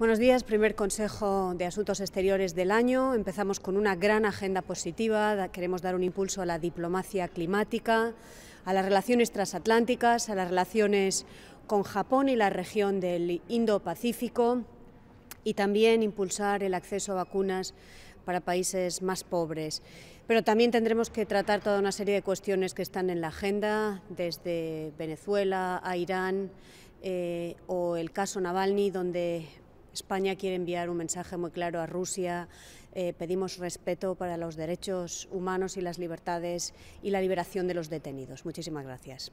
Buenos días, primer Consejo de Asuntos Exteriores del año. Empezamos con una gran agenda positiva. Queremos dar un impulso a la diplomacia climática, a las relaciones transatlánticas, a las relaciones con Japón y la región del Indo-Pacífico y también impulsar el acceso a vacunas para países más pobres. Pero también tendremos que tratar toda una serie de cuestiones que están en la agenda, desde Venezuela a Irán eh, o el caso Navalny, donde España quiere enviar un mensaje muy claro a Rusia. Eh, pedimos respeto para los derechos humanos y las libertades y la liberación de los detenidos. Muchísimas gracias.